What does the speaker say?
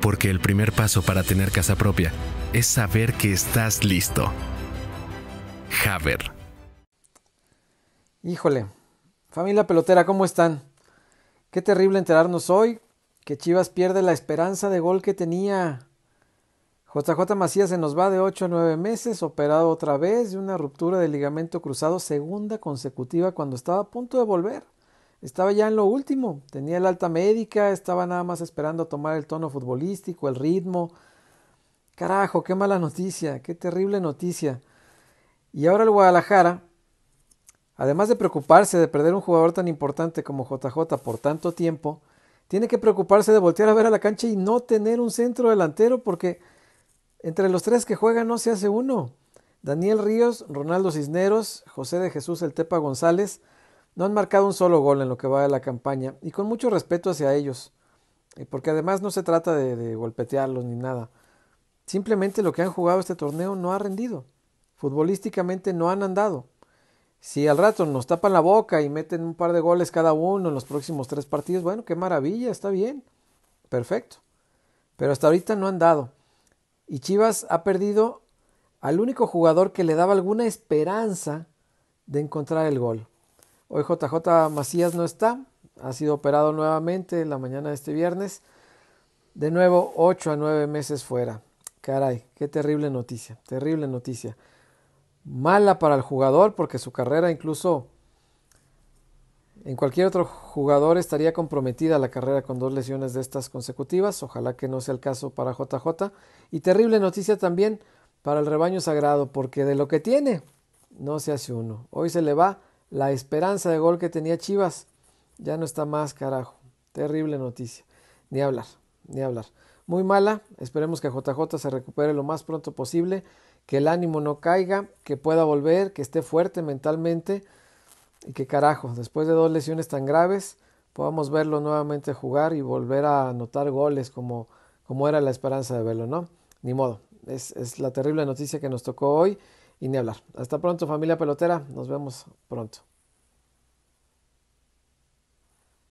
porque el primer paso para tener casa propia es saber que estás listo. Javer Híjole, familia pelotera, ¿cómo están? Qué terrible enterarnos hoy que Chivas pierde la esperanza de gol que tenía. JJ Macías se nos va de 8 a 9 meses, operado otra vez de una ruptura de ligamento cruzado, segunda consecutiva cuando estaba a punto de volver. Estaba ya en lo último, tenía el alta médica, estaba nada más esperando tomar el tono futbolístico, el ritmo. Carajo, qué mala noticia, qué terrible noticia. Y ahora el Guadalajara, además de preocuparse de perder un jugador tan importante como JJ por tanto tiempo, tiene que preocuparse de voltear a ver a la cancha y no tener un centro delantero porque entre los tres que juegan no se hace uno. Daniel Ríos, Ronaldo Cisneros, José de Jesús El Tepa González no han marcado un solo gol en lo que va de la campaña y con mucho respeto hacia ellos, eh, porque además no se trata de, golpetearlos ni nada. Simplemente lo que han jugado este torneo no ha rendido. Futbolísticamente no han andado. Si al rato nos tapan la boca y meten un par de goles cada uno en los próximos tres partidos, bueno, qué maravilla, está bien, perfecto. Pero hasta ahorita no han dado. Y Chivas ha perdido al único jugador que le daba alguna esperanza de encontrar el gol. Hoy JJ Macías no está, ha sido operado nuevamente en la mañana de este viernes. De nuevo, 8 a 9 meses fuera. Caray, qué terrible noticia, terrible noticia. Mala para el jugador porque su carrera incluso en cualquier otro jugador estaría comprometida la carrera con dos lesiones de estas consecutivas. Ojalá que no sea el caso para JJ. Y terrible noticia también para el rebaño sagrado porque de lo que tiene no se hace uno. Hoy se le va la esperanza de gol que tenía Chivas ya no está más, carajo. Terrible noticia. Ni hablar, ni hablar. Muy mala, esperemos que JJ se recupere lo más pronto posible, que el ánimo no caiga, que pueda volver, que esté fuerte mentalmente y que carajo, después de dos lesiones tan graves, podamos verlo nuevamente jugar y volver a anotar goles como, como era la esperanza de verlo, ¿no? Ni modo, es, es la terrible noticia que nos tocó hoy y ni hablar. Hasta pronto familia pelotera. Nos vemos pronto.